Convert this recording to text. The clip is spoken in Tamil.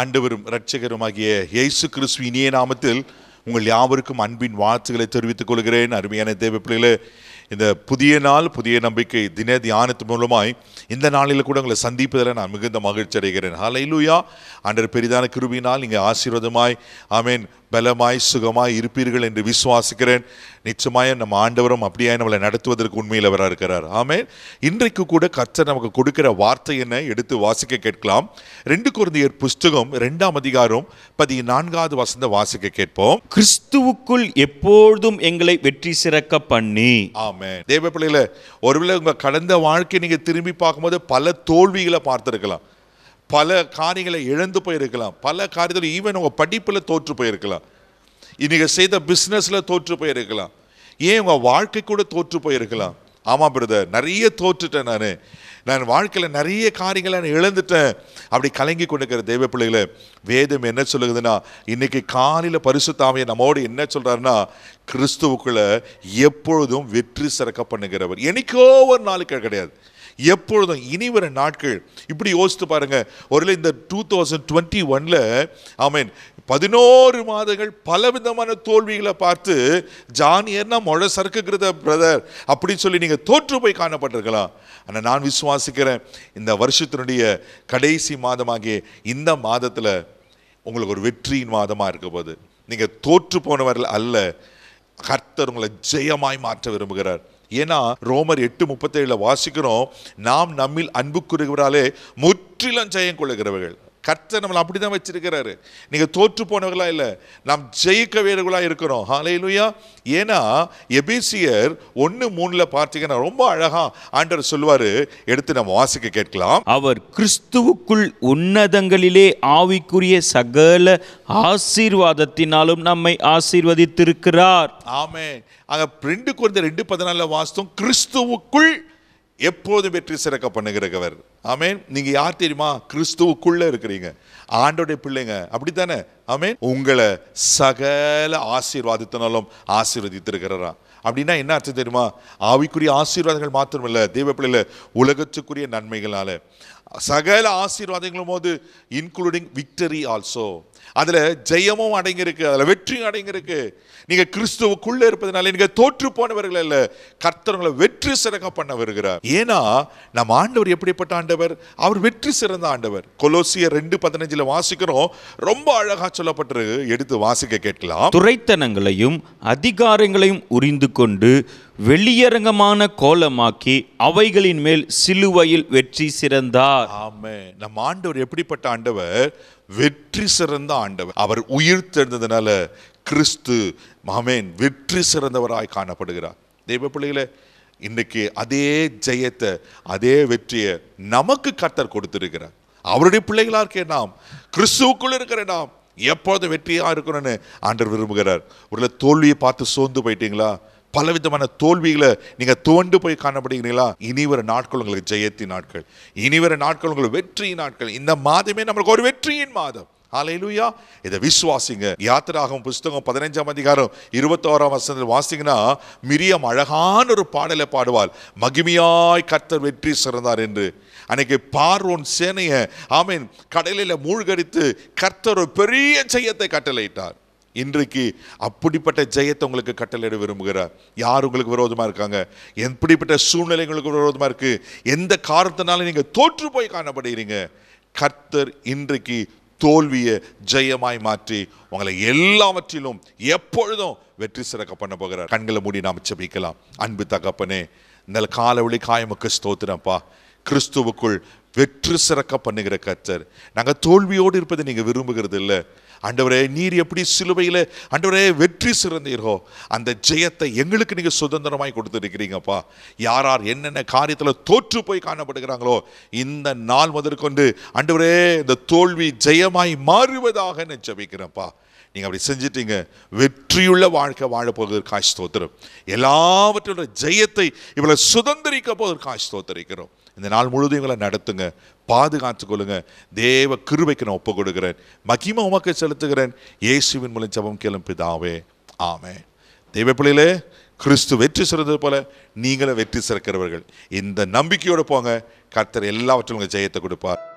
ஆண்டவரும் இரட்சகருமாகிய இயேசு கிறிஸ்து இனிய நாமத்தில் உங்கள் யாவருக்கும் அன்பின் வாழ்த்துக்களை தெரிவித்துக் கொள்கிறேன் அருமையான தேவ பிள்ளைகளே இந்த புதிய நாள் புதிய நம்பிக்கை தின தியானத்து மூலமாய் இந்த நாளில் கூட உங்களை சந்திப்பதில் நான் மிகுந்த மகிழ்ச்சி அடைகிறேன் லூயா அன்றர் பெரிதான கிருபினால் நீங்கள் ஆசீர்வாதமாய் மீன் பலமாய் சுகமாய் இருப்பீர்கள் என்று விசுவாசிக்கிறேன் நிச்சயமாய் நம்ம ஆண்டவரும் அப்படியே நம்மளை நடத்துவதற்கு உண்மையில் அவராக இருக்கிறார் ஆமே இன்றைக்கு கூட கர்த்தர் நமக்கு கொடுக்கிற வார்த்தை என்ன எடுத்து வாசிக்க கேட்கலாம் ரெண்டு குழந்தையர் புஸ்தகம் ரெண்டாம் அதிகாரம் பதி நான்காவது வசந்த வாசிக்க கேட்போம் கிறிஸ்துவுக்குள் எப்பொழுதும் எங்களை வெற்றி சிறக்க பண்ணி ஆமே தேவ பிள்ளையில ஒருவேளை உங்கள் கடந்த வாழ்க்கை நீங்கள் திரும்பி பார்க்கும்போது பல தோல்விகளை பார்த்துருக்கலாம் பல காரியங்களை இழந்து போயிருக்கலாம் பல காரியத்தில் ஈவன் உங்கள் படிப்பில் தோற்று போயிருக்கலாம் இன்றைக்கி செய்த பிஸ்னஸில் தோற்று போயிருக்கலாம் ஏன் உங்கள் வாழ்க்கை கூட தோற்று போயிருக்கலாம் ஆமாம் பிரதர் நிறைய தோற்றுட்டேன் நான் நான் வாழ்க்கையில் நிறைய காரியங்களை நான் இழந்துட்டேன் அப்படி கலங்கி கொண்டிருக்கிற தெய்வ பிள்ளைகளை வேதம் என்ன சொல்லுதுன்னா இன்றைக்கி காலையில் பரிசுத்தாமையை நம்மோடு என்ன சொல்கிறாருன்னா கிறிஸ்துவுக்குள்ளே எப்பொழுதும் வெற்றி சிறக்க பண்ணுகிறவர் எனக்கோ ஒரு நாளுக்கு கிடையாது எப்பொழுதும் இனி வர நாட்கள் இப்படி யோசித்து பாருங்கள் ஒருவேளை இந்த டூ தௌசண்ட் டுவெண்ட்டி ஒனில் மீன் பதினோரு மாதங்கள் பலவிதமான தோல்விகளை பார்த்து ஜானியர்னா மொழ சறுக்குகிறத பிரதர் அப்படின்னு சொல்லி நீங்கள் தோற்று போய் காணப்பட்டிருக்கலாம் ஆனால் நான் விசுவாசிக்கிறேன் இந்த வருஷத்தினுடைய கடைசி மாதமாகிய இந்த மாதத்தில் உங்களுக்கு ஒரு வெற்றியின் மாதமாக இருக்க போது நீங்கள் தோற்று போனவர்கள் அல்ல கர்த்தர் உங்களை ஜெயமாய் மாற்ற விரும்புகிறார் ஏன்னா ரோமர் எட்டு முப்பத்தேழில் வாசிக்கிறோம் நாம் நம்மில் அன்புக்குறுகிறவராலே முற்றிலும் ஜெயம் கொள்ளுகிறவர்கள் கர்த்தர் நம்மளை அப்படி தான் வச்சிருக்கிறாரு நீங்கள் தோற்று போனவர்களாக இல்லை நாம் ஜெயிக்க வேறவர்களாக இருக்கிறோம் ஹாலையிலுயா ஏன்னா எபிசியர் ஒன்று மூணில் பார்த்தீங்கன்னா ரொம்ப அழகாக ஆண்டவர் சொல்லுவார் எடுத்து நம்ம வாசிக்க கேட்கலாம் அவர் கிறிஸ்துவுக்குள் உன்னதங்களிலே ஆவிக்குரிய சகல ஆசீர்வாதத்தினாலும் நம்மை ஆசீர்வதித்திருக்கிறார் ஆமே அங்கே ரெண்டு குறைந்த ரெண்டு பதினாலில் வாசித்தோம் கிறிஸ்துவுக்குள் எப்போது வெற்றி சிறக்க பண்ணுகிறவர் ஆமேன் நீங்கள் யார் தெரியுமா கிறிஸ்துவுக்குள்ளே இருக்கிறீங்க ஆண்டோடைய பிள்ளைங்க அப்படித்தானே ஆமீன் உங்களை சகல ஆசீர்வாதத்தினாலும் ஆசீர்வதித்திருக்கிறாராம் அப்படின்னா என்ன அர்த்தம் தெரியுமா ஆவிக்குரிய ஆசீர்வாதங்கள் மாத்திரமில்லை தெய்வப்பிள்ளையில் உலகத்துக்குரிய நன்மைகளால் சகல ஆசீர்வாதங்களும் போது இன்க்ளூடிங் விக்டரி ஆல்சோ அதில் ஜெயமும் அடங்கியிருக்கு அதில் வெற்றியும் அடங்கியிருக்கு நீங்கள் கிறிஸ்துவுக்குள்ளே இருப்பதனால நீங்கள் தோற்று போனவர்கள் இல்லை கர்த்தவங்களை வெற்றி சிறக்க பண்ண வருகிறார் ஏன்னா நம் ஆண்டவர் எப்படிப்பட்ட ஆண்டவர் அவர் வெற்றி சிறந்த ஆண்டவர் கொலோசிய ரெண்டு பதினஞ்சில் வாசிக்கிறோம் ரொம்ப அழகாக சொல்லப்பட்டிருக்கு எடுத்து வாசிக்க கேட்கலாம் துறைத்தனங்களையும் அதிகாரங்களையும் உரிந்து கொண்டு வெளியரங்கமான கோலமாக்கி அவைகளின் மேல் சிலுவையில் வெற்றி சிறந்தார் ஆமே நம்ம ஆண்டவர் எப்படிப்பட்ட ஆண்டவர் வெற்றி சிறந்த ஆண்டவர் அவர் உயிர் தெரிந்ததுனால கிறிஸ்து மாமேன் வெற்றி சிறந்தவராய் காணப்படுகிறார் தெய்வ பிள்ளைகளை இன்னைக்கு அதே ஜெயத்தை அதே வெற்றியை நமக்கு கத்தர் கொடுத்திருக்கிறார் அவருடைய பிள்ளைகளாக இருக்கே நாம் கிறிஸ்துவுக்குள் இருக்கிற நாம் எப்போது வெற்றியாக இருக்கணும்னு ஆண்டர் விரும்புகிறார் ஒரு தோல்வியை பார்த்து சோர்ந்து போயிட்டீங்களா பலவிதமான தோல்விகளை நீங்கள் தோண்டு போய் காணப்படுகிறீங்களா இனி வர நாட்கள் உங்களுக்கு ஜெயத்தி நாட்கள் இனி வர நாட்கள் உங்களுக்கு வெற்றியின் நாட்கள் இந்த மாதமே நம்மளுக்கு ஒரு வெற்றியின் மாதம் ஹாலேலூயா இதை விசுவாசிங்க யாத்திராகும் புஸ்தகம் பதினைஞ்சாம் அதிகாரம் இருபத்தோராம் வருஷத்தில் வாசிங்கன்னா மிரியம் அழகான ஒரு பாடலை பாடுவாள் மகிமையாய் கர்த்தர் வெற்றி சிறந்தார் என்று அன்னைக்கு பார்வோன் சேனையை ஆமீன் கடலில் மூழ்கடித்து கர்த்தர் ஒரு பெரிய ஜெயத்தை கட்டளையிட்டார் இன்றைக்கு அப்படிப்பட்ட ஜெயத்தை உங்களுக்கு கட்டளையிட விரும்புகிறார் யார் உங்களுக்கு விரோதமாக இருக்காங்க எப்படிப்பட்ட சூழ்நிலை உங்களுக்கு விரோதமாக இருக்குது எந்த காரணத்தினாலும் நீங்கள் தோற்று போய் காணப்படுகிறீங்க கர்த்தர் இன்றைக்கு தோல்வியை ஜெயமாய் மாற்றி உங்களை எல்லாவற்றிலும் எப்பொழுதும் வெற்றி சிறக்க பண்ண போகிறார் கண்களை மூடி நாம் செபிக்கலாம் அன்பு தகப்பனே இந்த காலவழி காயமுக்கு ஸ்தோத்திரம்ப்பா கிறிஸ்துவுக்குள் வெற்று சிறக்க பண்ணுகிற கத்தர் நாங்கள் தோல்வியோடு இருப்பதை நீங்கள் விரும்புகிறது இல்லை அண்டவரே நீர் எப்படி சிலுவையில் அண்டவரே வெற்றி சிறந்தீர்கோ அந்த ஜெயத்தை எங்களுக்கு நீங்கள் சுதந்திரமாய் கொடுத்துருக்கிறீங்கப்பா யார் யார் என்னென்ன காரியத்தில் தோற்று போய் காணப்படுகிறாங்களோ இந்த நாள் முதற்கொண்டு அண்டவரே இந்த தோல்வி ஜெயமாய் மாறுவதாக நான் ஜபிக்கிறேன்ப்பா நீங்கள் அப்படி செஞ்சிட்டீங்க வெற்றியுள்ள வாழ்க்கை காசு தோத்துறோம் எல்லாவற்றோட ஜெயத்தை இவளை சுதந்திரிக்க காசு ஸ்தோத்தரிக்கிறோம் இந்த நாள் முழுதும் இவங்களை நடத்துங்க பாதுகாத்து கொள்ளுங்க தேவ கிருபைக்கு நான் ஒப்பு கொடுக்குறேன் மகிம உமக்க செலுத்துகிறேன் இயேசுவின் மூலம் ஜபம் கிளம்பிதாவே ஆமே தெய்வ பிள்ளையிலே கிறிஸ்து வெற்றி சிறந்தது போல நீங்களும் வெற்றி சிறக்கிறவர்கள் இந்த நம்பிக்கையோடு போங்க கர்த்தர் எல்லாவற்றிலும் உங்கள் ஜெயத்தை கொடுப்பார்